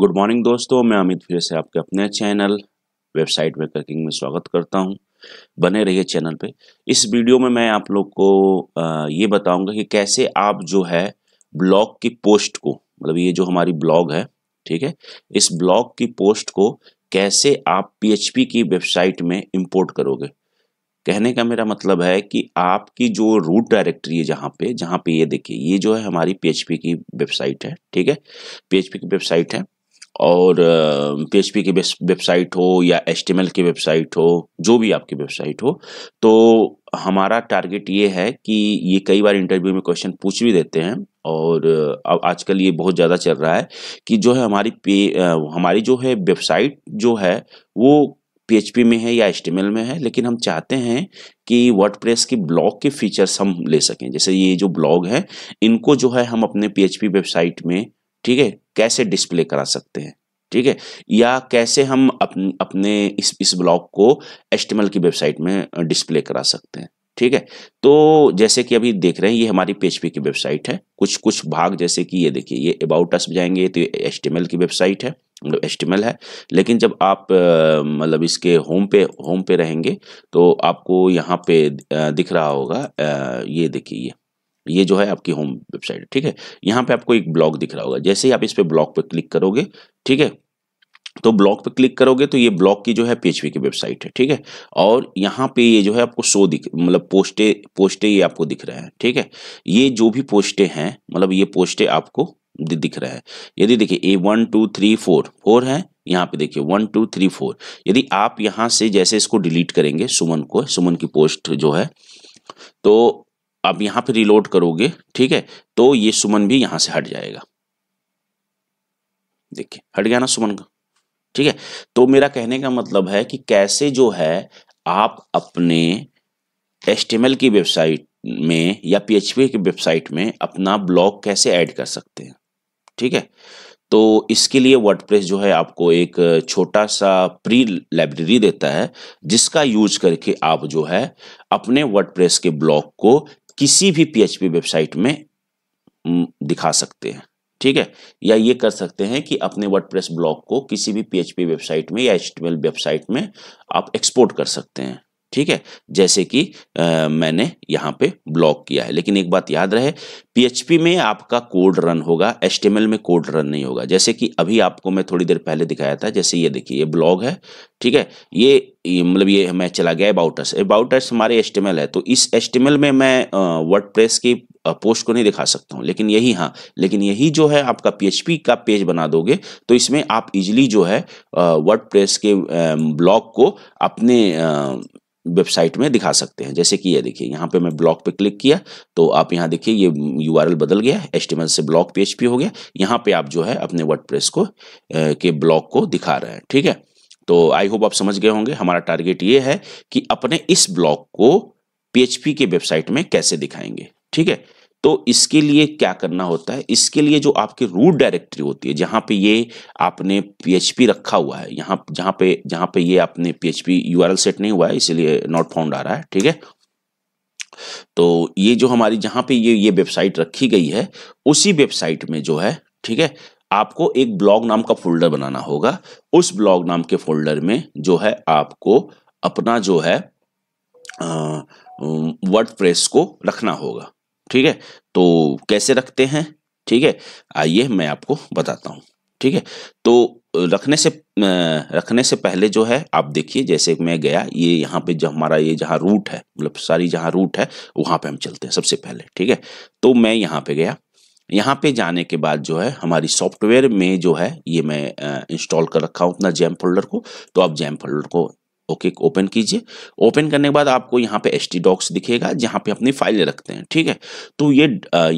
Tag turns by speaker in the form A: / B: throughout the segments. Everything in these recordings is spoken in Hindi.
A: गुड मॉर्निंग दोस्तों मैं अमित फिर से आपके अपने चैनल वेबसाइट में कर्किंग में स्वागत करता हूं बने रहिए चैनल पे इस वीडियो में मैं आप लोग को ये बताऊंगा कि कैसे आप जो है ब्लॉग की पोस्ट को मतलब ये जो हमारी ब्लॉग है ठीक है इस ब्लॉग की पोस्ट को कैसे आप पीएचपी की वेबसाइट में इम्पोर्ट करोगे कहने का मेरा मतलब है कि आपकी जो रूट डायरेक्टरी है जहाँ पे जहाँ पे ये देखिए ये जो है हमारी पीएचपी की वेबसाइट है ठीक है पीएचपी की वेबसाइट है और पी की वेबसाइट हो या एच की वेबसाइट हो जो भी आपकी वेबसाइट हो तो हमारा टारगेट ये है कि ये कई बार इंटरव्यू में क्वेश्चन पूछ भी देते हैं और अब आजकल ये बहुत ज़्यादा चल रहा है कि जो है हमारी पे हमारी जो है वेबसाइट जो है वो पी में है या एच में है लेकिन हम चाहते हैं कि वर्डप्रेस की ब्लॉग के फीचर्स हम ले सकें जैसे ये जो ब्लॉग हैं इनको जो है हम अपने पी वेबसाइट में ठीक है कैसे डिस्प्ले करा सकते हैं ठीक है या कैसे हम अपन, अपने इस इस ब्लॉग को एस्टिमल की वेबसाइट में डिस्प्ले करा सकते हैं ठीक है तो जैसे कि अभी देख रहे हैं ये हमारी पी की वेबसाइट है कुछ कुछ भाग जैसे कि ये देखिए ये अबाउट अस जाएंगे तो एस्टिमल की वेबसाइट है मतलब एस्टिमल है लेकिन जब आप मतलब इसके होम पे होम पे रहेंगे तो आपको यहाँ पे दिख रहा होगा ये देखिए ये ये जो है आपकी होम वेबसाइट ठीक है यहाँ पे आपको एक ब्लॉग दिख रहा होगा जैसे ही आप इस पर ब्लॉग पर क्लिक करोगे ठीक है तो ब्लॉग पे क्लिक करोगे तो ये ब्लॉग की जो है पीएचपी की वेबसाइट है ठीक है और यहाँ पे ये जो है आपको शो दिख मतलब पोस्टे पोस्टे ये आपको दिख रहे हैं ठीक है ये जो भी पोस्टे हैं मतलब ये पोस्टे आपको दिख रहा है यदि देखिए A one two three four four है यहाँ पे देखिए वन टू थ्री फोर यदि आप यहाँ से जैसे इसको डिलीट करेंगे सुमन को सुमन की पोस्ट जो है तो आप यहां पे रिलोड करोगे ठीक है तो ये सुमन भी यहां से हट जाएगा देखिए हट गया ना सुमन का ठीक है तो मेरा कहने का मतलब है कि कैसे जो है आप अपने एस्टेमल की वेबसाइट में या पीएचपी की वेबसाइट में अपना ब्लॉग कैसे ऐड कर सकते हैं ठीक है तो इसके लिए वर्डप्रेस जो है आपको एक छोटा सा प्री लाइब्रेरी देता है जिसका यूज करके आप जो है अपने वर्डप्रेस के ब्लॉग को किसी भी पीएचपी वेबसाइट में दिखा सकते हैं ठीक है या ये कर सकते हैं कि अपने वर्डप्रेस ब्लॉग को किसी भी पीएचपी वेबसाइट में या एच वेबसाइट में आप एक्सपोर्ट कर सकते हैं ठीक है जैसे कि आ, मैंने यहाँ पे ब्लॉक किया है लेकिन एक बात याद रहे पीएचपी में आपका कोड रन होगा HTML में कोड रन नहीं होगा जैसे कि अभी आपको मैं थोड़ी देर पहले दिखाया था जैसे ये देखिए ये ब्लॉग है ठीक है ये मतलब ये मैं चला गया अबाउट अबाउटस हमारे HTML है तो इस HTML में मैं वर्डप्रेस की पोस्ट को नहीं दिखा सकता हूँ लेकिन यही हाँ लेकिन यही जो है आपका PHP का पेज बना दोगे तो इसमें आप इजिली जो है वर्ड के ब्लॉग को अपने वेबसाइट में दिखा सकते हैं जैसे कि ये देखिए यहाँ पे मैं ब्लॉग पे क्लिक किया तो आप यहाँ देखिए ये यू बदल गया एच से ब्लॉग पेज हो गया यहाँ पे आप जो है अपने वर्ड को के ब्लॉग को दिखा रहे हैं ठीक है तो आई होप आप समझ गए होंगे हमारा टारगेट ये है कि अपने इस ब्लॉग को पी के वेबसाइट में कैसे दिखाएंगे ठीक है तो इसके लिए क्या करना होता है इसके लिए जो आपके रूट डायरेक्टरी होती है जहाँ पे ये आपने पीएचपी रखा हुआ है यहाँ जहाँ पे जहाँ पे ये आपने पीएचपी यूआरएल सेट नहीं हुआ है इसलिए नॉट फाउंड आ रहा है ठीक है तो ये जो हमारी जहाँ पे ये ये वेबसाइट रखी गई है उसी वेबसाइट में जो है ठीक है आपको एक ब्लॉग नाम का फोल्डर बनाना होगा उस ब्लॉग नाम के फोल्डर में जो है आपको अपना जो है वर्ड प्रेस को रखना होगा ठीक है तो कैसे रखते हैं ठीक है आइए मैं आपको बताता हूँ ठीक है तो रखने से रखने से पहले जो है आप देखिए जैसे मैं गया ये यहाँ पे जो हमारा ये जहाँ रूट है मतलब सारी जहाँ रूट है वहाँ पे हम चलते हैं सबसे पहले ठीक है तो मैं यहाँ पे गया यहाँ पे जाने के बाद जो है हमारी सॉफ्टवेयर में जो है ये मैं इंस्टॉल कर रखा हूँ अपना जैम फोल्डर को तो आप जैम फोल्डर को ओके okay, ओपन कीजिए ओपन करने के बाद आपको यहाँ पे एस टी डॉक्स दिखेगा जहाँ पे अपनी फाइलें रखते हैं ठीक है तो ये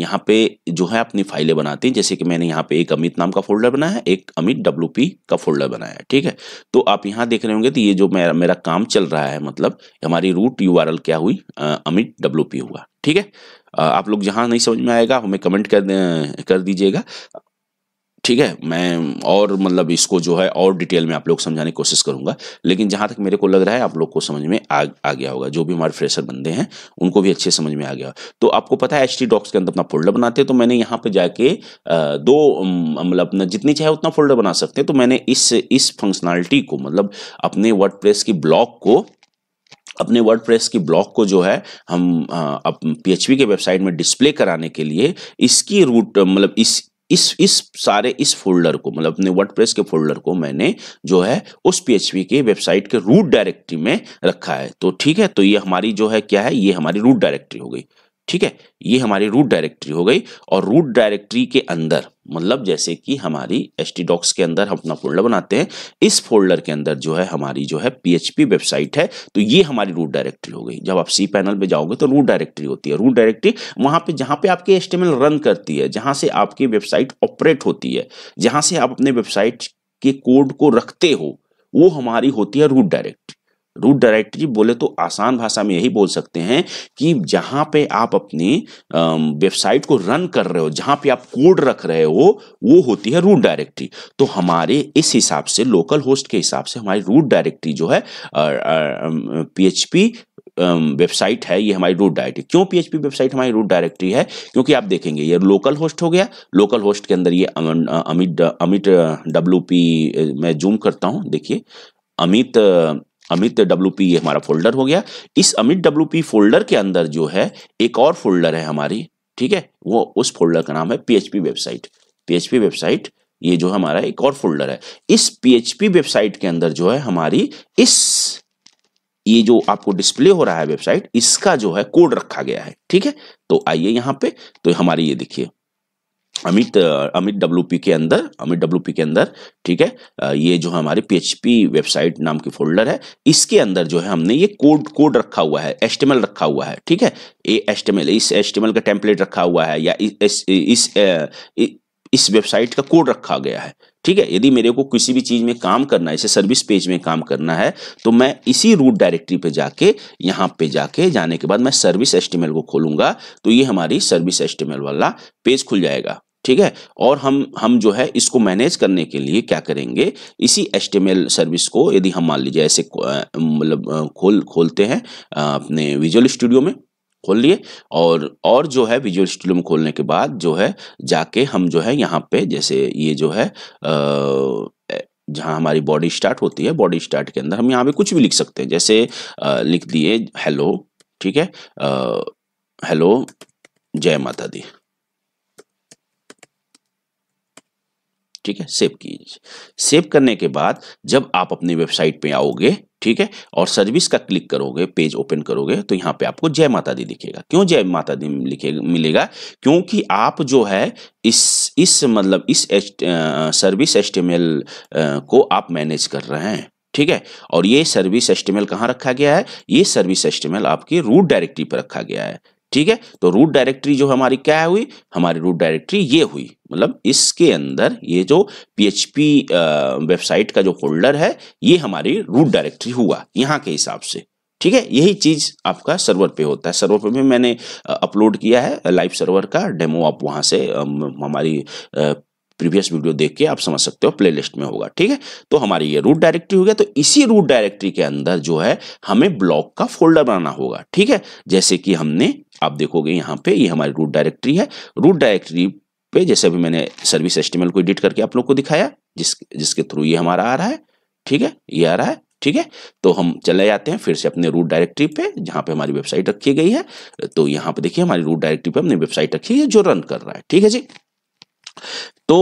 A: यहाँ पे जो है अपनी फाइलें बनाते हैं जैसे कि मैंने यहाँ पे एक अमित नाम का फोल्डर बनाया है एक अमित डब्ल्यू पी का फोल्डर बनाया है ठीक है तो आप यहाँ देख रहे होंगे तो ये जो मेरा मेरा काम चल रहा है मतलब हमारी रूट यू क्या हुई अमित डब्ल्यू हुआ ठीक है आप लोग जहाँ नहीं समझ में आएगा हमें कमेंट कर कर दीजिएगा ठीक है मैं और मतलब इसको जो है और डिटेल में आप लोग समझाने की कोशिश करूंगा लेकिन जहां तक मेरे को लग रहा है आप लोग को समझ में आ, आ गया होगा जो भी हमारे फ्रेशर बंदे हैं उनको भी अच्छे समझ में आ गया तो आपको पता है एच टी डॉक्स के अंदर अपना फोल्डर बनाते हैं तो मैंने यहाँ पे जाके दो मतलब अपना जितनी चाहे उतना फोल्डर बना सकते हैं तो मैंने इस इस फंक्शनैलिटी को मतलब अपने वर्ड की ब्लॉक को अपने वर्डप्रेस की ब्लॉक को जो है हम पीएचपी के वेबसाइट में डिस्प्ले कराने के लिए इसकी रूट मतलब इस इस इस सारे इस फोल्डर को मतलब अपने वर्डप्रेस के फोल्डर को मैंने जो है उस पीएचपी के वेबसाइट के रूट डायरेक्टरी में रखा है तो ठीक है तो ये हमारी जो है क्या है ये हमारी रूट डायरेक्टरी हो गई ठीक है ये हमारी रूट डायरेक्टरी हो गई और रूट डायरेक्टरी के अंदर मतलब जैसे कि हमारी एस टी डॉक्स के अंदर हम अपना फोल्डर बनाते हैं इस फोल्डर के अंदर जो है हमारी जो है पी वेबसाइट है तो ये हमारी रूट डायरेक्टरी हो गई जब आप सी पैनल पे जाओगे तो रूट डायरेक्टरी होती है रूट डायरेक्टरी वहां पे जहां पे आपके एस रन करती है जहां से आपकी वेबसाइट ऑपरेट होती है जहां से आप अपने वेबसाइट के कोड को रखते हो वो हमारी होती है रूट डायरेक्टरी रूट डायरेक्टरी बोले तो आसान भाषा में यही बोल सकते हैं कि जहां पे आप अपनी वेबसाइट को रन कर रहे हो जहां पे आप कोड रख रहे हो वो होती है रूट डायरेक्टरी तो हमारे इस हिसाब से लोकल होस्ट के हिसाब से हमारी रूट डायरेक्टरी जो है पीएचपी वेबसाइट है ये हमारी रूट डायरेक्टरी क्यों पीएचपी वेबसाइट हमारी रूट डायरेक्टरी है क्योंकि आप देखेंगे ये लोकल होस्ट हो गया लोकल होस्ट के अंदर ये अमित अमित डब्ल्यू मैं जूम करता हूँ देखिए अमित अमित डब्ल्यू ये हमारा फोल्डर हो गया इस अमित डब्ल्यू फोल्डर के अंदर जो है एक और फोल्डर है हमारी ठीक है वो उस फोल्डर का नाम है पीएचपी वेबसाइट पीएचपी वेबसाइट ये जो हमारा एक और फोल्डर है इस पीएचपी वेबसाइट के अंदर जो है हमारी इस ये जो आपको डिस्प्ले हो रहा है वेबसाइट इसका जो है कोड रखा गया है ठीक है तो आइए यहाँ पे तो हमारी ये देखिए अमित अमित डब्ल्यू के अंदर अमित डब्ल्यू के अंदर ठीक है ये जो हमारे पी वेबसाइट नाम की फोल्डर है इसके अंदर जो है हमने ये कोड कोड रखा हुआ है एस्टेमल रखा हुआ है ठीक है ए एस इस एस का टेम्पलेट रखा हुआ है या इस इस वेबसाइट का कोड रखा गया है ठीक है यदि मेरे को किसी भी चीज़ में काम करना है इसे सर्विस पेज में काम करना है तो मैं इसी रूट डायरेक्टरी पे जाके यहाँ पे जाके जाने के बाद मैं सर्विस एस्टिमेल को खोलूंगा तो ये हमारी सर्विस एस्टिमेल वाला पेज खुल जाएगा ठीक है और हम हम जो है इसको मैनेज करने के लिए क्या करेंगे इसी एच सर्विस को यदि हम मान लीजिए ऐसे मतलब खोल खोलते हैं अपने विजुअल स्टूडियो में खोल लिए और और जो है विजुअल स्टूडियो में खोलने के बाद जो है जाके हम जो है यहाँ पे जैसे ये जो है जहाँ हमारी बॉडी स्टार्ट होती है बॉडी स्टार्ट के अंदर हम यहाँ पे कुछ भी लिख सकते हैं जैसे लिख दिए हेलो ठीक है हेलो जय माता दी ठीक है सेव कीजिए सेव करने के बाद जब आप अपनी वेबसाइट पे आओगे ठीक है और सर्विस का क्लिक करोगे पेज ओपन करोगे तो यहाँ पे आपको जय माता दी दिखेगा क्यों जय माता दी लिखेगा मिलेगा क्योंकि आप जो है इस इस मतलब इस सर्विस एस्टिमेल को आप मैनेज कर रहे हैं ठीक है और ये सर्विस एस्टिमेल कहाँ रखा गया है ये सर्विस एस्टिमेल आपकी रूट डायरेक्टरी पर रखा गया है ठीक है तो रूट डायरेक्टरी जो हमारी क्या हुई हमारी रूट डायरेक्टरी ये हुई मतलब इसके अंदर ये जो PHP वेबसाइट का जो फोल्डर है ये हमारी रूट डायरेक्टरी हुआ यहाँ के हिसाब से ठीक है यही चीज आपका सर्वर पे होता है सर्वर पे भी मैंने अपलोड किया है लाइव सर्वर का डेमो आप वहां से हमारी प्रीवियस वीडियो देख के आप समझ सकते हो प्लेलिस्ट में होगा ठीक है तो हमारी ये रूट डायरेक्टरी हो गया तो इसी रूट डायरेक्टरी के अंदर जो है हमें ब्लॉक का फोल्डर बनाना होगा ठीक है जैसे कि हमने आप देखोगे यहाँ पे ये यह हमारी रूट डायरेक्टरी है रूट डायरेक्टरी पे जैसे अभी मैंने सर्विस एस्टिमेट को एडिट करके आप लोग को दिखाया जिस जिसके थ्रू ये हमारा आ रहा है ठीक है ये आ रहा है ठीक है तो हम चले जाते हैं फिर से अपने रूट डायरेक्टरी पे जहां पे हमारी वेबसाइट रखी गई है तो यहाँ पे देखिए हमारी रूट डायरेक्टरी पे हमने वेबसाइट रखी है जो रन कर रहा है ठीक है जी तो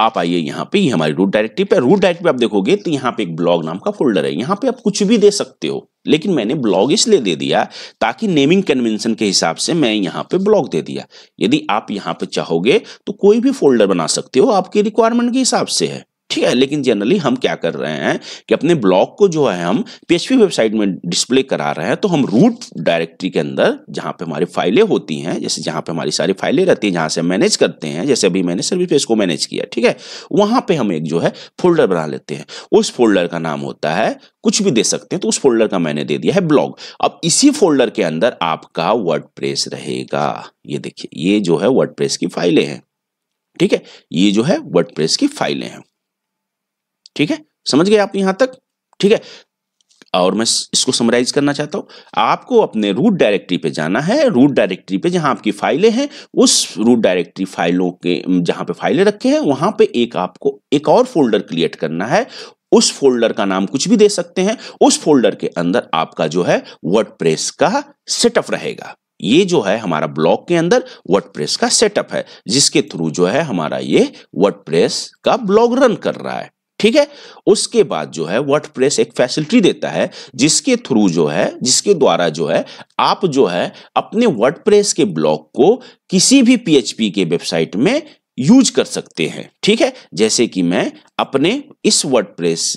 A: आप आइए यहाँ पे हमारी रूट डायरेक्टिव पे रूट डायरेक्टिव आप देखोगे तो यहाँ पे एक ब्लॉग नाम का फोल्डर है यहाँ पे आप कुछ भी दे सकते हो लेकिन मैंने ब्लॉग इसलिए दे दिया ताकि नेमिंग कन्वेंशन के हिसाब से मैं यहाँ पे ब्लॉग दे दिया यदि आप यहाँ पे चाहोगे तो कोई भी फोल्डर बना सकते हो आपके रिक्वायरमेंट के हिसाब से है ठीक है लेकिन जनरली हम क्या कर रहे हैं कि अपने ब्लॉग को जो है हम पीएचपी वेबसाइट में डिस्प्ले करा रहे हैं तो हम रूट डायरेक्टरी के अंदर जहां पे हमारी फाइलें होती हैं जैसे जहां पे हमारी सारी फाइलें रहती हैं जहां से मैनेज करते हैं जैसे अभी मैंने सर्विस पेज को मैनेज किया ठीक है वहां पे हम एक जो है फोल्डर बना लेते हैं उस फोल्डर का नाम होता है कुछ भी दे सकते हैं तो उस फोल्डर का मैंने दे दिया है ब्लॉग अब इसी फोल्डर के अंदर आपका प्रेस रहेगा ये देखिए ये जो है प्रेस की फाइलें हैं ठीक है ये जो है प्रेस की फाइलें हैं ठीक है समझ गए आप यहां तक ठीक है और मैं इसको समराइज करना चाहता हूं आपको अपने रूट डायरेक्टरी पे जाना है रूट डायरेक्टरी पे जहां आपकी फाइलें हैं उस रूट डायरेक्टरी फाइलों के जहां पे फाइलें रखे हैं वहां पे एक आपको एक और फोल्डर क्रिएट करना है उस फोल्डर का नाम कुछ भी दे सकते हैं उस फोल्डर के अंदर आपका जो है वर्ड का सेटअप रहेगा ये जो है हमारा ब्लॉक के अंदर वर्डप्रेस का सेटअप है जिसके थ्रू जो है हमारा ये वर्डप्रेस का ब्लॉग रन कर रहा है ठीक है उसके बाद जो है वर्ड प्रेस एक फैसिलिटी देता है जिसके थ्रू जो है जिसके द्वारा जो है आप जो है अपने वर्ड प्रेस के ब्लॉग को किसी भी पीएचपी के वेबसाइट में यूज कर सकते हैं ठीक है जैसे कि मैं अपने इस वर्ड प्रेस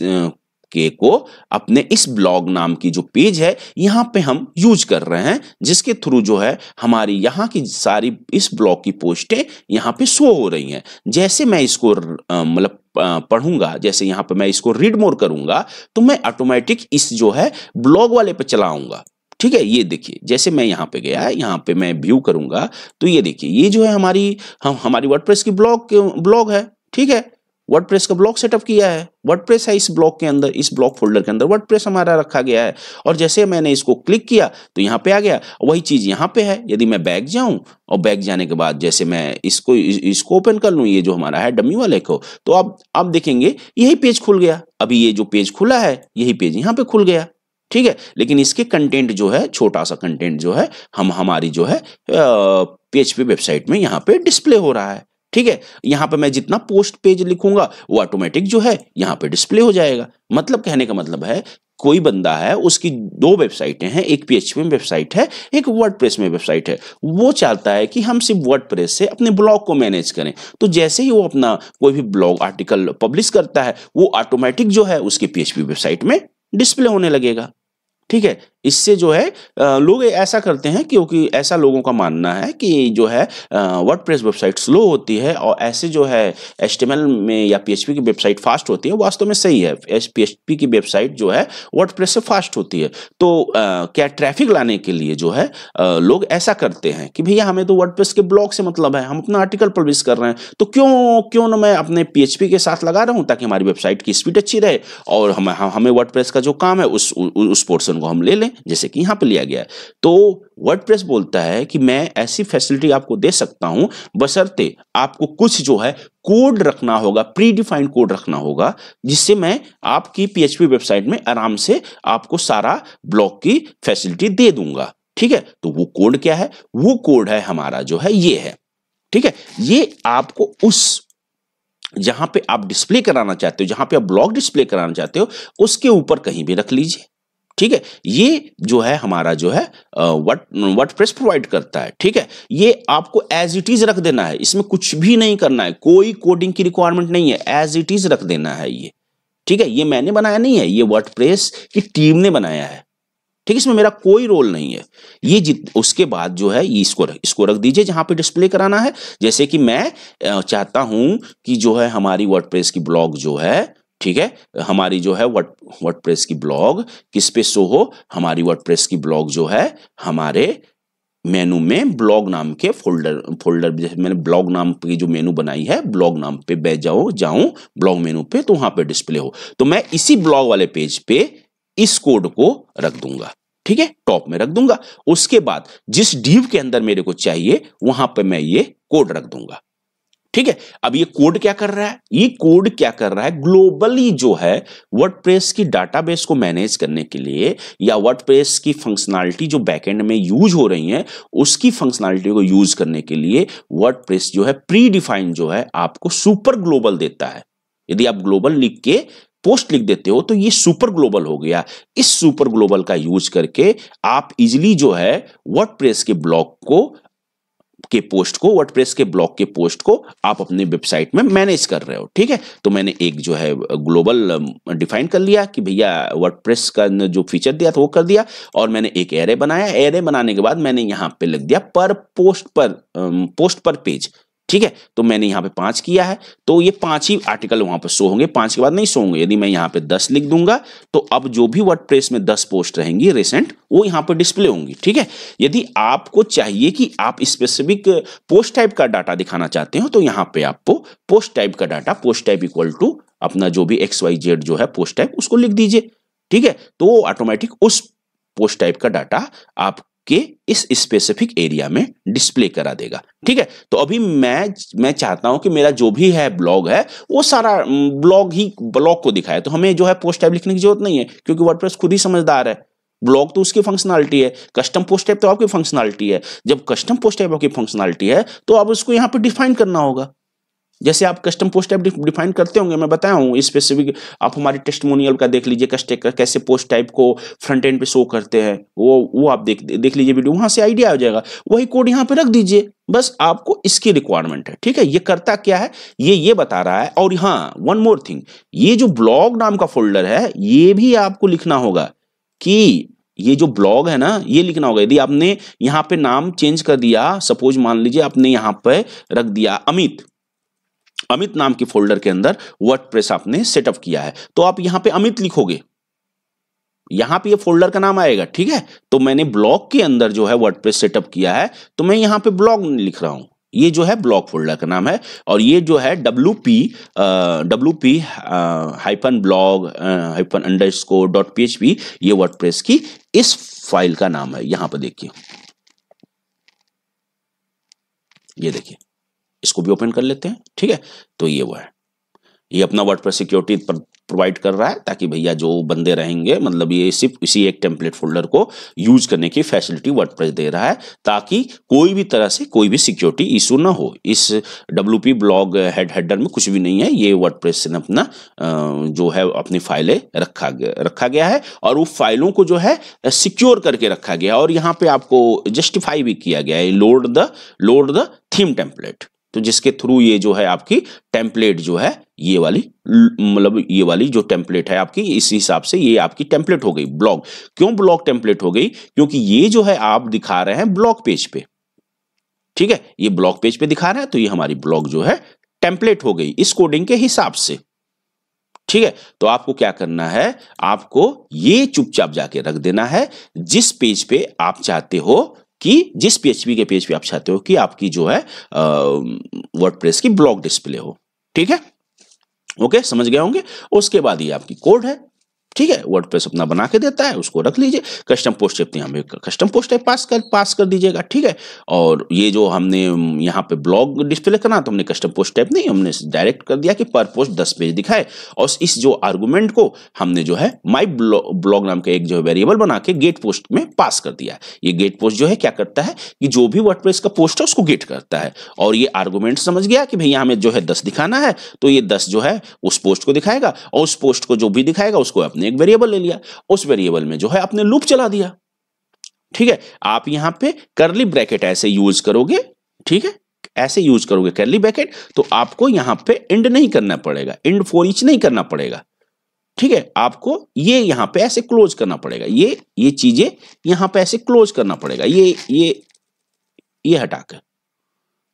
A: के को अपने इस ब्लॉग नाम की जो पेज है यहां पे हम यूज कर रहे हैं जिसके थ्रू जो है हमारी यहाँ की सारी इस ब्लॉग की पोस्टें यहाँ पे शो हो रही हैं जैसे मैं इसको मतलब पढ़ूंगा जैसे यहाँ पे मैं इसको रीड मोर करूंगा तो मैं ऑटोमेटिक इस जो है ब्लॉग वाले पे चलाऊंगा ठीक है ये देखिए जैसे मैं यहाँ पे गया यहाँ पे मैं व्यू करूंगा तो ये देखिए ये जो है हमारी हम हमारी वर्डप्रेस की ब्लॉग ब्लॉग है ठीक है वर्डप्रेस का ब्लॉक सेटअप किया है वर्डप्रेस है इस ब्लॉक के अंदर इस ब्लॉक फोल्डर के अंदर वर्डप्रेस हमारा रखा गया है और जैसे मैंने इसको क्लिक किया तो यहाँ पे आ गया वही चीज यहाँ पे है यदि मैं बैग जाऊं और बैग जाने के बाद जैसे मैं इसको इसको ओपन कर लूँ ये जो हमारा है डमी वाले को तो अब आप देखेंगे यही पेज खुल गया अभी ये जो पेज खुला है यही पेज यहाँ पे खुल गया ठीक है लेकिन इसके कंटेंट जो है छोटा सा कंटेंट जो है हम हमारी जो है पीएचपी वेबसाइट में यहाँ पे डिस्प्ले हो रहा है ठीक है यहां पे मैं जितना पोस्ट पेज लिखूंगा वो ऑटोमेटिक जो है यहां पे डिस्प्ले हो जाएगा मतलब कहने का मतलब है कोई बंदा है उसकी दो वेबसाइटें हैं एक पीएचपी में वेबसाइट है एक वर्डप्रेस में वेबसाइट है वो चाहता है कि हम सिर्फ वर्डप्रेस से अपने ब्लॉग को मैनेज करें तो जैसे ही वो अपना कोई भी ब्लॉग आर्टिकल पब्लिश करता है वो ऑटोमेटिक जो है उसकी पीएचपी वेबसाइट में डिस्प्ले होने लगेगा ठीक है इससे जो है लोग ऐसा करते हैं क्योंकि ऐसा लोगों का मानना है कि जो है वर्ड वेबसाइट स्लो होती है और ऐसे जो है एच में या पी की वेबसाइट फास्ट होती है वास्तव में सही है एस पी की वेबसाइट जो है वर्ड से फास्ट होती है तो आ, क्या ट्रैफिक लाने के लिए जो है आ, लोग ऐसा करते हैं कि भैया हमें तो वर्ड के ब्लॉग से मतलब है हम अपना आर्टिकल पब्लिश कर रहे हैं तो क्यों क्यों ना मैं अपने पी के साथ लगा रहा हूँ ताकि हमारी वेबसाइट की स्पीड अच्छी रहे और हम हमें वर्ड का जो काम है उस उस पोर्सन को हम ले लें जैसे कि यहां पर लिया गया तो वर्डप्रेस बोलता है कि मैं ऐसी फैसिलिटी आपको दे सकता हूं बसरते आपको कुछ जो है कोड रखना होगा प्री कोड रखना होगा जिससे मैं आपकी पीएचपी वेबसाइट में आराम से आपको सारा ब्लॉक की फैसिलिटी दे दूंगा ठीक है तो वो कोड क्या है वो कोड है हमारा जो है ये है ठीक है ये आपको उस जहां पे आप डिस्प्ले कराना चाहते हो जहां पे आप ब्लॉग डिस्प्ले कराना चाहते हो उसके ऊपर कहीं भी रख लीजिए ठीक है ये जो है हमारा जो है वट वट प्रेस प्रोवाइड करता है ठीक है ये आपको एज इट इज रख देना है इसमें कुछ भी नहीं करना है कोई कोडिंग की रिक्वायरमेंट नहीं है एज इट इज रख देना है ये ठीक है ये मैंने बनाया नहीं है ये वर्ड प्रेस की टीम ने बनाया है ठीक है इसमें मेरा कोई रोल नहीं है ये जित उसके बाद जो है ये इसको रख इसको रख दीजिए जहां पे डिस्प्ले कराना है जैसे कि मैं चाहता हूं कि जो है हमारी वर्ड प्रेस की ब्लॉग जो है ठीक है हमारी जो है वर्ड प्रेस की ब्लॉग किस पे शो हो हमारी प्रेस की ब्लॉग जो है हमारे मेनू में ब्लॉग नाम के फोल्डर फोल्डर जैसे मैंने ब्लॉग नाम की जो मेनू बनाई है ब्लॉग नाम पे बह जाओ जाऊं ब्लॉग मेनू पे तो वहां पे डिस्प्ले हो तो मैं इसी ब्लॉग वाले पेज पे इस कोड को रख दूंगा ठीक है टॉप में रख दूंगा उसके बाद जिस डीव के अंदर मेरे को चाहिए वहां पर मैं ये कोड रख दूंगा ठीक है अब ये कोड क्या कर रहा है ये कोड क्या कर रहा है ग्लोबली जो है वर्डप्रेस की डाटाबेस को मैनेज करने के लिए या वर्डप्रेस की फंक्शनलिटी जो बैकएंड में यूज हो रही है उसकी फंक्शनलिटी को यूज करने के लिए वर्डप्रेस जो है प्री डिफाइंड जो है आपको सुपर ग्लोबल देता है यदि आप ग्लोबल लिख के पोस्ट लिख देते हो तो ये सुपर ग्लोबल हो गया इस सुपर ग्लोबल का यूज करके आप इजिली जो है वर्डप्रेस के ब्लॉक को के पोस्ट को वर्डप्रेस के ब्लॉग के पोस्ट को आप अपने वेबसाइट में मैनेज कर रहे हो ठीक है तो मैंने एक जो है ग्लोबल डिफाइन कर लिया कि भैया वर्डप्रेस का जो फीचर दिया था वो कर दिया और मैंने एक एरे बनाया एरे बनाने के बाद मैंने यहाँ पे लिख दिया पर पोस्ट पर पोस्ट पर पेज ठीक है तो मैंने यहां पे पांच किया है तो ये पांच ही आर्टिकल वहां पर शो होंगे पांच के बाद नहीं सो होंगे यदि मैं यहां पे दस लिख दूंगा तो अब जो भी वर्ड प्रेस में दस पोस्ट रहेंगी रिसेंट वो यहां पर डिस्प्ले होंगी ठीक है यदि आपको चाहिए कि आप स्पेसिफिक पोस्ट टाइप का डाटा दिखाना चाहते हो तो यहां पर आपको पोस्ट टाइप का data post type equal to अपना जो भी एक्स वाई जेड जो है पोस्ट टाइप उसको लिख दीजिए ठीक है तो ऑटोमेटिक उस पोस्ट टाइप का डाटा आप के इस स्पेसिफिक एरिया में डिस्प्ले करा देगा ठीक है तो अभी मैं मैं चाहता हूं कि मेरा जो भी है ब्लॉग है वो सारा ब्लॉग ही ब्लॉग को दिखाए तो हमें जो है पोस्ट टैब लिखने की जरूरत नहीं है क्योंकि वर्डप्रेस खुद ही समझदार है ब्लॉग तो उसकी फंक्शनलिटी है कस्टम पोस्ट टैब तो आपकी फंक्शनलिटी है जब कस्टम पोस्ट टैब आपकी फंक्शनलिटी है तो आप उसको यहाँ पर डिफाइन करना होगा जैसे आप कस्टम पोस्ट टाइप डिफाइन करते होंगे मैं बताया हूँ स्पेसिफिक आप हमारे टेस्टमोनियल का देख लीजिए कस्टे कैसे पोस्ट टाइप को फ्रंट एंड पे शो करते हैं वो वो आप देख देख लीजिए वीडियो वहाँ से आइडिया हो जाएगा वही कोड यहाँ पे रख दीजिए बस आपको इसकी रिक्वायरमेंट है ठीक है ये करता क्या है ये ये बता रहा है और यहाँ वन मोर थिंग ये जो ब्लॉग नाम का फोल्डर है ये भी आपको लिखना होगा कि ये जो ब्लॉग है ना ये लिखना होगा यदि आपने यहाँ पे नाम चेंज कर दिया सपोज मान लीजिए आपने यहाँ पे रख दिया अमित अमित नाम के फोल्डर के अंदर वर्ड आपने सेटअप किया है तो आप यहां पे अमित लिखोगे यहां पे ये फोल्डर का नाम आएगा ठीक है तो मैंने ब्लॉक के अंदर जो है वर्ड सेटअप किया है तो मैं यहां पे ब्लॉग लिख रहा हूं ये जो है ब्लॉक फोल्डर का नाम है और ये जो है W P W P hyphen blog hyphen underscore dot P H P ये वर्ड की इस फाइल का नाम है यहां पर देखिए ये देखिए इसको भी ओपन कर लेते हैं ठीक है तो ये वो है ये अपना वर्ड सिक्योरिटी प्रोवाइड कर रहा है ताकि भैया जो बंदे रहेंगे मतलब ये सिर्फ इसी एक टेम्पलेट फोल्डर को यूज करने की फैसिलिटी वर्ड दे रहा है ताकि कोई भी तरह से कोई भी सिक्योरिटी इशू ना हो इस डब्ल्यू ब्लॉग हेड हेडर में कुछ भी नहीं है ये वर्ड ने अपना जो है अपनी फाइलें रखा गया रखा गया है और वो फाइलों को जो है सिक्योर करके रखा गया और यहाँ पे आपको जस्टिफाई भी किया गया है load the load the theme template तो जिसके थ्रू ये जो है आपकी टेम्पलेट जो है ये वाली मतलब ये वाली जो टेम्पलेट है आपकी इस हिसाब से ये आपकी टेम्पलेट हो गई ब्लॉग क्यों ब्लॉग टेम्पलेट हो गई क्योंकि ये जो है आप दिखा रहे हैं ब्लॉग पेज पे ठीक है ये ब्लॉग पेज पे दिखा रहे हैं तो ये हमारी ब्लॉग जो है टेम्पलेट हो गई इस कोडिंग के हिसाब से ठीक है तो आपको क्या करना है आपको ये चुपचाप जाके रख देना है जिस पेज पे आप चाहते हो कि जिस पीएचपी के पेज पे आप चाहते हो कि आपकी जो है वर्डप्रेस की ब्लॉक डिस्प्ले हो ठीक है ओके समझ गए होंगे उसके बाद ये आपकी कोड है ठीक है वर्डप्रेस अपना बना के देता है उसको रख लीजिए कस्टम पोस्ट हम एक कस्टम पोस्ट है पास कर पास कर दीजिएगा ठीक है और ये जो हमने यहाँ पे ब्लॉग डिस्प्ले करना तो हमने कस्टम पोस्ट टाइप नहीं हमने डायरेक्ट कर दिया कि पर पोस्ट दस पेज दिखाए और इस जो आर्गूमेंट को हमने जो है माई ब्लॉग नाम का एक जो वेरिएबल बना के गेट पोस्ट में पास कर दिया ये गेट पोस्ट जो है क्या करता है कि जो भी वर्डप्रेस का पोस्ट है उसको गेट करता है और ये आर्गूमेंट समझ गया कि भैया हमें जो है दस दिखाना है तो ये दस जो है उस पोस्ट को दिखाएगा और उस पोस्ट को जो भी दिखाएगा उसको अपने आपने एक वेरिएबल ले लिया उस वेरिएबल में जो है आपने लूप चला दिया ठीक है आप यहां पे करली ब्रैकेट ऐसे यूज करोगे ठीक है ऐसे यूज करोगे करली ब्रैकेट तो आपको यहां पे इंड नहीं करना पड़ेगा इंड फोर इंच नहीं करना पड़ेगा ठीक है आपको ये यहां पे ऐसे क्लोज करना पड़ेगा ये ये चीजें यहां पे ऐसे क्लोज करना पड़ेगा ये ये ये हटाकर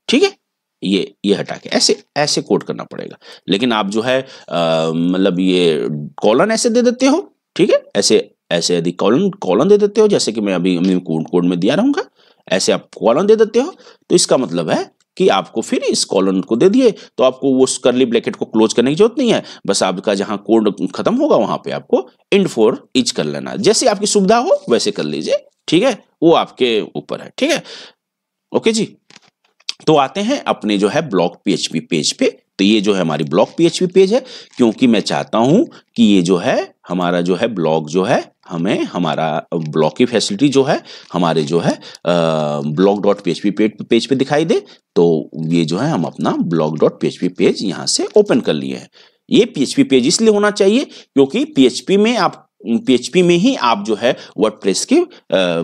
A: ठीक है ये ये हटा के ऐसे ऐसे कोड करना पड़ेगा लेकिन आप जो है मतलब ये कॉलन ऐसे दे देते हो ठीक है ऐसे ऐसे यदि कॉलन कॉलन दे देते हो जैसे कि मैं अभी अभी कोड कोड में दिया रहूंगा ऐसे आप कॉलन दे देते हो तो इसका मतलब है कि आपको फिर इस कॉलन को दे दिए तो आपको वो करली ब्लैकेट को क्लोज करने की जरूरत नहीं है बस आपका जहां कोड खत्म होगा वहां पे आपको इंड फोर इच कर लेना जैसे आपकी सुविधा हो वैसे कर लीजिए ठीक है वो आपके ऊपर है ठीक है ओके जी तो आते हैं अपने जो है ब्लॉक पीएचपी पेज पे तो ये जो है हमारी ब्लॉक पीएचपी पेज है क्योंकि मैं चाहता हूं कि ये जो है हमारा जो है ब्लॉग जो है हमें हमारा ब्लॉग की फैसिलिटी जो है हमारे जो है blog dot P H P page पे दिखाई दे तो ये जो है हम अपना blog dot P H P page यहाँ से ओपन कर लिए हैं ये पीएचपी पेज इसलिए होना चाहिए क्योंकि पीएचपी में आप पीएचपी में ही आप जो है वर्डप्रेस के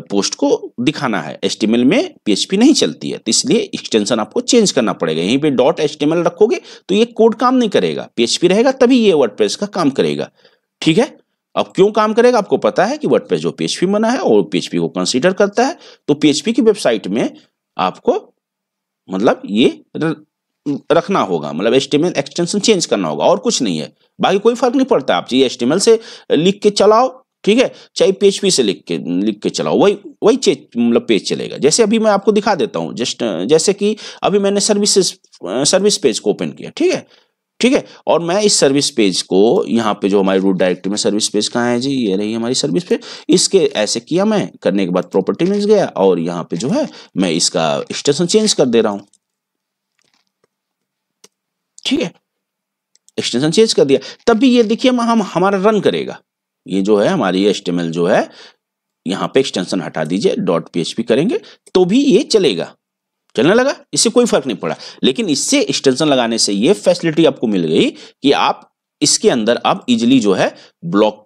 A: पोस्ट को दिखाना है एचटीएमएल में पीएचपी नहीं चलती है तो इसलिए एक्सटेंशन आपको चेंज करना पड़ेगा यहीं पे डॉट एचटीएमएल रखोगे तो ये कोड काम नहीं करेगा पीएचपी रहेगा तभी ये वर्डप्रेस का काम करेगा ठीक है अब क्यों काम करेगा आपको पता है कि वर्डप्रेस जो पीएचपी बना है और पीएचपी को कंसिडर करता है तो पीएचपी की वेबसाइट में आपको मतलब ये रखना होगा मतलब एचटीएमएल एक्सटेंशन चेंज करना होगा और कुछ नहीं है बाकी कोई फर्क नहीं पड़ता आप जी एच से लिख के चलाओ ठीक है चाहे पी से लिख के लिख के चलाओ वही वही चेज मतलब पेज चलेगा जैसे अभी मैं आपको दिखा देता हूँ जस्ट जैसे कि अभी मैंने सर्विस सर्विस पेज को ओपन किया ठीक है ठीक है और मैं इस सर्विस पेज को यहाँ पे जो हमारी रूट डायरेक्टरी में सर्विस पेज कहाँ है जी ये रही हमारी सर्विस पेज इसके ऐसे किया मैं करने के बाद प्रॉपर्टी मिल गया और यहाँ पे जो है मैं इसका स्टेशन चेंज कर दे रहा हूँ ठीक है एक्सटेंशन चेंज कर दिया तब भी ये देखिए हम हमारा रन करेगा ये जो है हमारी एच जो है यहाँ पे एक्सटेंशन हटा दीजिए डॉट पी करेंगे तो भी ये चलेगा चलने लगा इससे कोई फर्क नहीं पड़ा लेकिन इससे एक्सटेंशन लगाने से ये फैसिलिटी आपको मिल गई कि आप इसके अंदर आप इजिली जो है ब्लॉक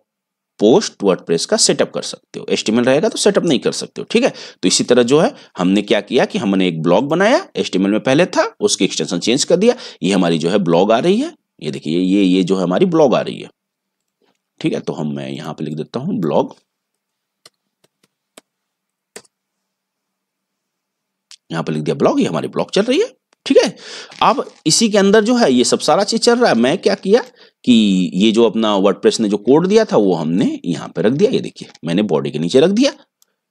A: पोस्ट वर्डप्रेस का सेटअप कर सकते हो एस्टिमेल रहेगा तो सेटअप नहीं कर सकते हो ठीक है तो इसी तरह जो है हमने क्या किया कि हमने एक ब्लॉग बनाया एस्टिमेल में पहले था उसकी एक्सटेंशन चेंज कर दिया ये हमारी जो है ब्लॉग आ रही है ये देखिए ये ये जो है हमारी ब्लॉग आ रही है ठीक है तो हम मैं यहां पे लिख देता हूं ब्लॉग यहां पे लिख दिया ब्लॉग ये हमारी ब्लॉग चल रही है ठीक है अब इसी के अंदर जो है ये सब सारा चीज चल रहा है मैं क्या किया कि ये जो अपना वर्डप्रेस ने जो कोड दिया था वो हमने यहाँ पे रख दिया ये देखिए मैंने बॉडी के नीचे रख दिया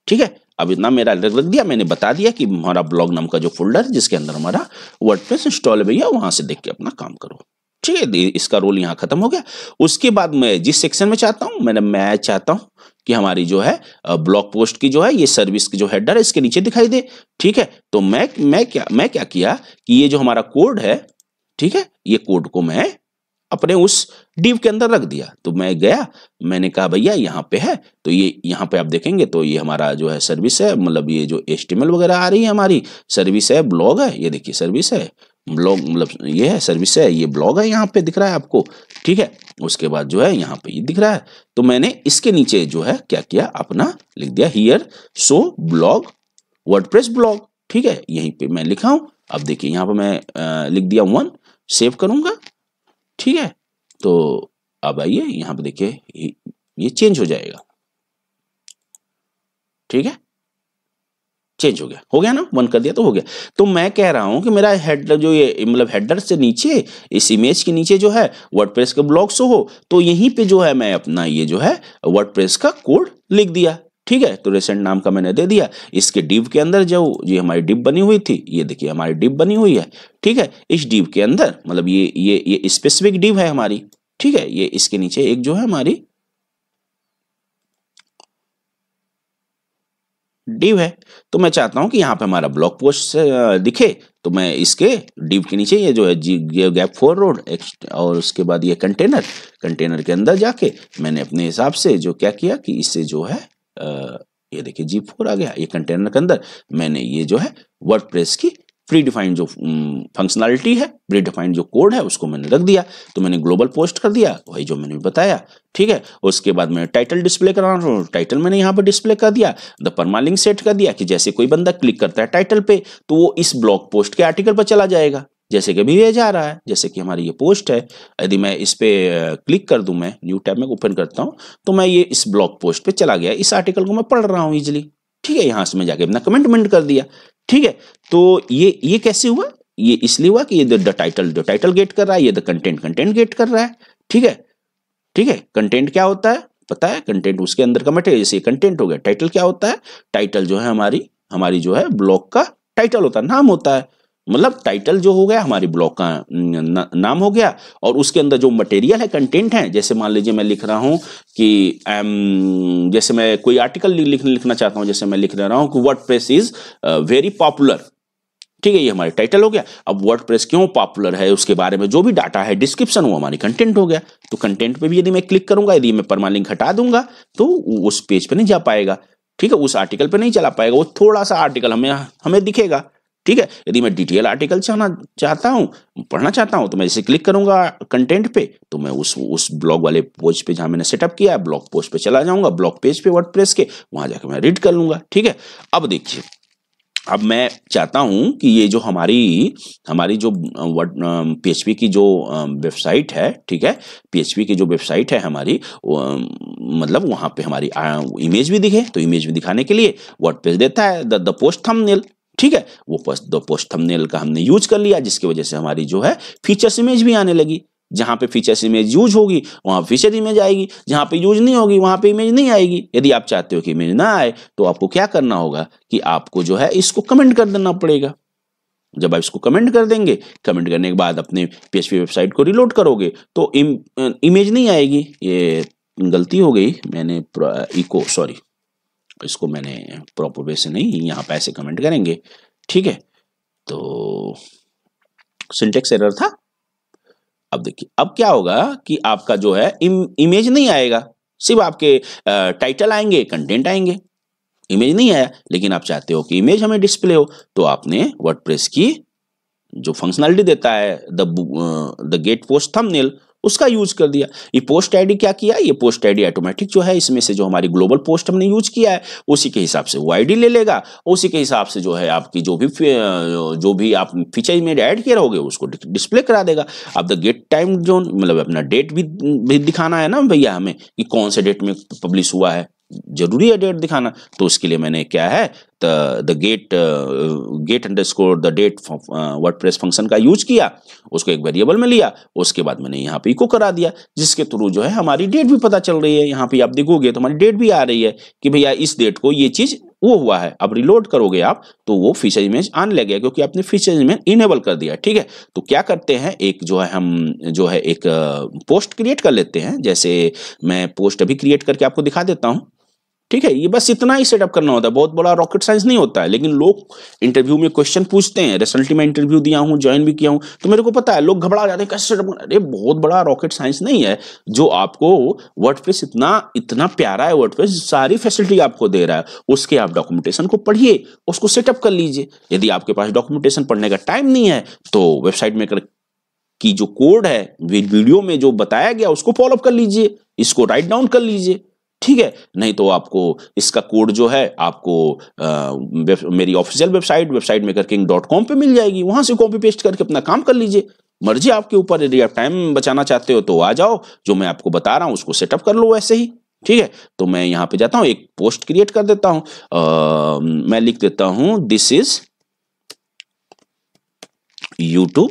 A: ठीक है अब इतना मेरा अलग रख दिया मैंने बता दिया कि हमारा ब्लॉग नाम का जो फोल्डर है जिसके अंदर हमारा वर्डप्रेस इंस्टॉल है भैया वहां से देख के अपना काम करो ठीक है इसका रोल यहाँ खत्म हो गया उसके बाद मैं जिस सेक्शन में चाहता हूँ मैंने मैं चाहता हूँ कि हमारी जो है ब्लॉक पोस्ट की जो है ये सर्विस की जो हेडर है इसके नीचे दिखाई दे ठीक है तो मैं मैं क्या मैं क्या किया कि ये जो हमारा कोड है ठीक है ये कोड को मैं अपने उस डीव के अंदर रख दिया तो मैं गया मैंने कहा भैया यहाँ पे है तो ये यहाँ पे आप देखेंगे तो ये हमारा जो है सर्विस है मतलब ये जो एस वगैरह आ रही है हमारी सर्विस है ब्लॉग है ये देखिए सर्विस है ब्लॉग मतलब ये है सर्विस है ये ब्लॉग है यहाँ पे दिख रहा है आपको ठीक है उसके बाद जो है यहाँ पे ये दिख रहा है तो मैंने इसके नीचे जो है क्या किया अपना लिख दिया here so blog WordPress blog ठीक है यहीं पे मैं लिखा हूं अब देखिए यहाँ पे मैं आ, लिख दिया वन सेव करूंगा ठीक है तो अब आइए यहाँ पे देखिए ये चेंज हो जाएगा ठीक है चेंज हो गया हो गया ना वन कर दिया तो हो गया तो मैं कह रहा हूं कि मेरा हेडर जो ये मतलब हेडर से नीचे इस इमेज के नीचे जो है वर्डप्रेस का ब्लॉग शो हो तो यहीं पे जो है मैं अपना ये जो है वर्डप्रेस का कोड लिख दिया ठीक है तो रिसेंट नाम का मैंने दे दिया इसके डिब के अंदर जो ये हमारी डिब बनी हुई थी ये देखिए हमारी डिब बनी हुई है ठीक है इस डिब के अंदर मतलब ये ये ये स्पेसिफिक डिब है हमारी ठीक है ये इसके नीचे एक जो है हमारी हम्म। डिव है तो मैं चाहता हूं कि यहां पे हमारा ब्लॉक पोस्ट दिखे तो मैं इसके डिव के नीचे ये जो है जी गैप फोर रोड और उसके बाद ये कंटेनर कंटेनर के अंदर जाके मैंने अपने हिसाब से जो क्या किया कि इससे जो है ये देखिए जी फोर आ गया ये कंटेनर के अंदर मैंने ये जो है वर्ड की प्री डिफाइंड जो फंक्शनलिटी है प्री डिफाइंड जो कोड है उसको मैंने रख दिया तो मैंने ग्लोबल पोस्ट कर दिया वही जो मैंने बताया ठीक है उसके बाद मैंने टाइटल डिस्प्ले कर रहा हूँ टाइटल मैंने यहाँ पर डिस्प्ले कर दिया द परमालिंग सेट कर दिया कि जैसे कोई बंदा क्लिक करता है टाइटल पे तो वो इस ब्लॉग पोस्ट के आर्टिकल पर चला जाएगा जैसे कि अभी ये जा रहा है जैसे कि हमारी ये पोस्ट है यदि मैं इस पर क्लिक कर दूँ मैं न्यू टैब में ओपन करता हूँ तो मैं ये इस ब्लॉग पोस्ट पर चला गया इस आर्टिकल को मैं पढ़ रहा हूँ ईजिली ठीक है यहाँ से मैं जाके अपना कमेंट मेंट कर दिया ठीक है तो ये ये कैसे हुआ ये इसलिए हुआ कि ये the title the title get कर रहा है ये द कंटेंट कंटेंट गेट कर रहा है ठीक है ठीक है कंटेंट क्या होता है पता है कंटेंट उसके अंदर का मटेरियल जैसे कंटेंट हो गया टाइटल क्या होता है टाइटल जो है हमारी हमारी जो है ब्लॉग का टाइटल होता है नाम होता है मतलब टाइटल जो हो गया हमारे ब्लॉग का ना, नाम हो गया और उसके अंदर जो मटेरियल है कंटेंट है जैसे मान लीजिए मैं लिख रहा हूँ कि एम um, जैसे मैं कोई आर्टिकल लिख, लिखना चाहता हूँ जैसे मैं लिख रहा हूँ कि WordPress is very popular ठीक है ये हमारे टाइटल हो गया अब वर्ड प्रेस क्यों पॉपुलर है उसके बारे में जो भी डाटा है डिस्क्रिप्शन वो हमारी कंटेंट हो गया तो कंटेंट पर भी यदि मैं क्लिक करूंगा यदि मैं लिंक हटा दूंगा तो उस पेज पर नहीं जा पाएगा ठीक है उस आर्टिकल पर नहीं चला पाएगा वो थोड़ा सा आर्टिकल हमें हमें दिखेगा ठीक है यदि मैं डिटेल आर्टिकल चाहना चाहता हूँ पढ़ना चाहता हूँ तो मैं इसे क्लिक करूंगा कंटेंट पे तो मैं उस उस ब्लॉग वाले पोज पे जहाँ मैंने सेटअप किया है ब्लॉग पोज पे चला जाऊंगा ब्लॉग पेज पे वर्ड के वहां जाकर मैं रीड कर लूंगा ठीक है अब देखिए अब मैं चाहता हूं कि ये जो हमारी हमारी जो वर्ड पीएचपी की जो वेबसाइट है ठीक है पीएचपी की जो वेबसाइट है हमारी मतलब वहां पे हमारी इमेज भी दिखे तो इमेज भी दिखाने के लिए वर्ड पेज देता है द द पोस्ट थंबनेल ठीक है वो पोस्ट दो पोस्ट थंबनेल का हमने यूज कर लिया जिसकी वजह से हमारी जो है फीचर्स इमेज भी आने लगी जहां पे फीचर्स इमेज यूज होगी वहां फीचर इमेज आएगी जहां पे यूज नहीं होगी वहां पे इमेज नहीं आएगी यदि आप चाहते हो कि इमेज ना आए तो आपको क्या करना होगा कि आपको जो है इसको कमेंट कर देना पड़ेगा जब आप इसको कमेंट कर देंगे कमेंट करने के बाद अपने पी वेबसाइट को रिलोड करोगे तो इम, इमेज नहीं आएगी ये गलती हो गई मैंने इको uh, सॉरी इसको मैंने प्रॉपर वे से नहीं यहाँ पे ऐसे कमेंट करेंगे ठीक है तो सिंटेक्स एरर था अब देखिए अब क्या होगा कि आपका जो है इम, इमेज नहीं आएगा सिर्फ आपके टाइटल आएंगे कंटेंट आएंगे इमेज नहीं आया लेकिन आप चाहते हो कि इमेज हमें डिस्प्ले हो तो आपने वर्ड की जो फंक्शनलिटी देता है द गेट पोस्ट थंबनेल उसका यूज कर दिया ये पोस्ट आईडी क्या किया ये पोस्ट आईडी ऑटोमेटिक जो है इसमें से जो हमारी ग्लोबल पोस्ट हमने यूज किया है उसी के हिसाब से वो आईडी ले लेगा उसी के हिसाब से जो है आपकी जो भी जो भी आप फीचर में ऐड किए रहोगे उसको डिस्प्ले करा देगा अब द गेट टाइम जोन मतलब अपना डेट भी, भी दिखाना है ना भैया हमें कि कौन से डेट में पब्लिश हुआ है जरूरी है डेट दिखाना तो उसके लिए मैंने क्या है the get get underscore the date WordPress function का यूज किया उसको एक वेरिएबल में लिया उसके बाद मैंने यहाँ पे इको करा दिया जिसके थ्रू जो है हमारी डेट भी पता चल रही है यहाँ पे आप देखोगे तो हमारी डेट भी आ रही है कि भैया इस डेट को ये चीज़ वो हुआ है अब रिलोड करोगे आप तो वो फीचर इमेज आने गया क्योंकि आपने फीचर इमेज इनेबल कर दिया ठीक है तो क्या करते हैं एक जो है हम जो है एक पोस्ट uh, क्रिएट कर लेते हैं जैसे मैं पोस्ट अभी क्रिएट करके आपको दिखा देता हूँ ठीक है ये बस इतना ही सेटअप करना होता है बहुत बड़ा रॉकेट साइंस नहीं होता है लेकिन लोग इंटरव्यू में क्वेश्चन पूछते हैं रिसल्ट में इंटरव्यू दिया हूँ ज्वाइन भी किया हूँ तो मेरे को पता है लोग घबरा जाते हैं कैसे सेटअप अरे बहुत बड़ा रॉकेट साइंस नहीं है जो आपको वर्ड इतना इतना प्यारा है वर्ड सारी फैसिलिटी आपको दे रहा है उसके आप डॉक्यूमेंटेशन को पढ़िए उसको सेटअप कर लीजिए यदि आपके पास डॉक्यूमेंटेशन पढ़ने का टाइम नहीं है तो वेबसाइट में की जो कोड है वीडियो में जो बताया गया उसको फॉलोअप कर लीजिए इसको राइट डाउन कर लीजिए ठीक है नहीं तो आपको इसका कोड जो है आपको आ, मेरी official website website maker king dot com पर मिल जाएगी वहां से कॉपी पेस्ट करके अपना काम कर लीजिए मर्जी आपके ऊपर यदि आप टाइम बचाना चाहते हो तो आ जाओ जो मैं आपको बता रहा हूं उसको सेटअप कर लो वैसे ही ठीक है तो मैं यहां पे जाता हूं एक पोस्ट क्रिएट कर देता आ, मैं लिख देता हूं this is YouTube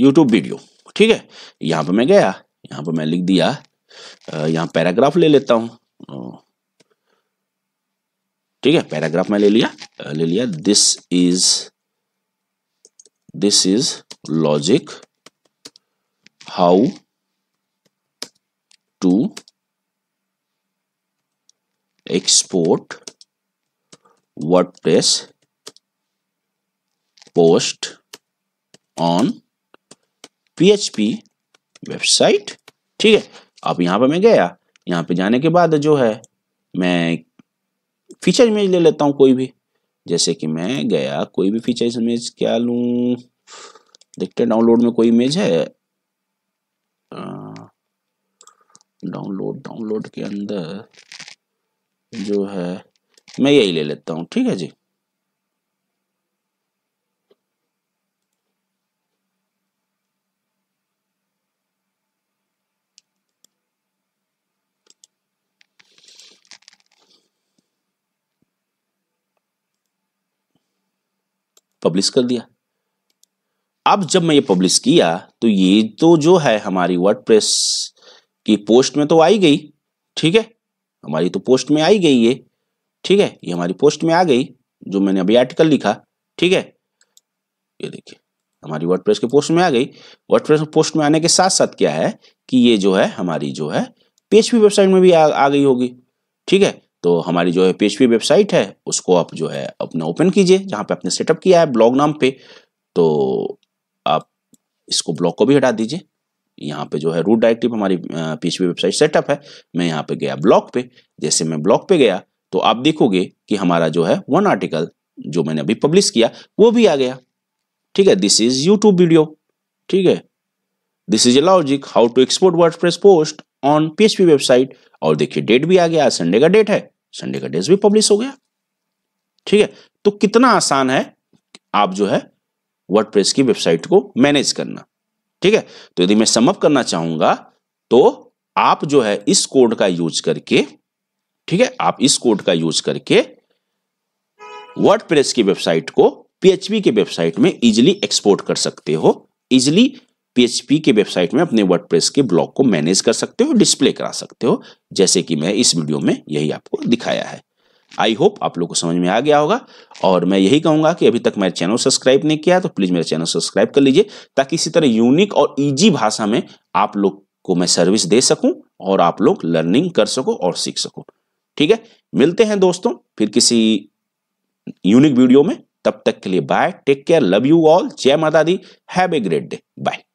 A: YouTube video ठीक है यहाँ पर मैं गया यहाँ पर मैं लिख दिया यहाँ पैराग्राफ ले लेता हूँ ठीक है पैराग्राफ में ले लिया ले लिया this is this is logic how to export WordPress post on PHP website ठीक है अब यहां पे मैं गया यहाँ पे जाने के बाद जो है मैं फीचर इमेज ले लेता हूं कोई भी जैसे कि मैं गया कोई भी फीचर इमेज क्या लू देखते डाउनलोड में कोई इमेज है डाउनलोड डाउनलोड के अंदर जो है मैं यही ले लेता हूँ ठीक है जी पब्लिश कर दिया अब जब मैं ये पब्लिश किया तो ये तो जो है हमारी वर्ड की पोस्ट में तो आई गई ठीक है हमारी तो पोस्ट में आई गई ये ठीक है ये हमारी पोस्ट में आ गई जो मैंने अभी आर्टिकल लिखा ठीक है ये देखिए हमारी वर्ड के पोस्ट में आ गई वर्ड पोस्ट में आने के साथ साथ क्या है कि ये जो है हमारी जो है पीएचपी वेबसाइट में भी आ, आ गई होगी ठीक है तो हमारी जो है पी वेबसाइट है उसको आप जो है अपना ओपन कीजिए जहाँ पे आपने सेटअप किया है ब्लॉग नाम पे तो आप इसको ब्लॉग को भी हटा दीजिए यहाँ पे जो है रूट डायरेक्टिव हमारी पी वेबसाइट सेटअप है मैं यहाँ पे गया ब्लॉग पे जैसे मैं ब्लॉग पे गया तो आप देखोगे कि हमारा जो है वन आर्टिकल जो मैंने अभी पब्लिश किया वो भी आ गया ठीक है दिस इज यूट्यूब वीडियो ठीक है this is a logic how to export word post on PHP website और देखिए डेट भी आ गया संडे का डेट है संडे का डेट भी पब्लिश हो गया ठीक है तो कितना आसान है आप जो है वर्डप्रेस की वेबसाइट को मैनेज करना ठीक है तो यदि मैं समअप करना चाहूंगा तो आप जो है इस कोड का यूज करके ठीक है आप इस कोड का यूज करके वर्डप्रेस की वेबसाइट को पीएचपी के वेबसाइट में इजिली एक्सपोर्ट कर सकते हो इजिली PHP के वेबसाइट में अपने वर्डप्रेस के ब्लॉग को मैनेज कर सकते हो डिस्प्ले करा सकते हो जैसे कि मैं इस वीडियो में यही आपको दिखाया है आई होप आप लोग को समझ में आ गया होगा और मैं यही कहूंगा कि अभी तक मेरे चैनल सब्सक्राइब नहीं किया तो प्लीज़ मेरा चैनल सब्सक्राइब कर लीजिए ताकि इसी तरह यूनिक और ईजी भाषा में आप लोग को मैं सर्विस दे सकूं और आप लोग लर्निंग कर सको और सीख सको ठीक है मिलते हैं दोस्तों फिर किसी यूनिक वीडियो में तब तक के लिए bye take care love you all जय माता दी have a great day bye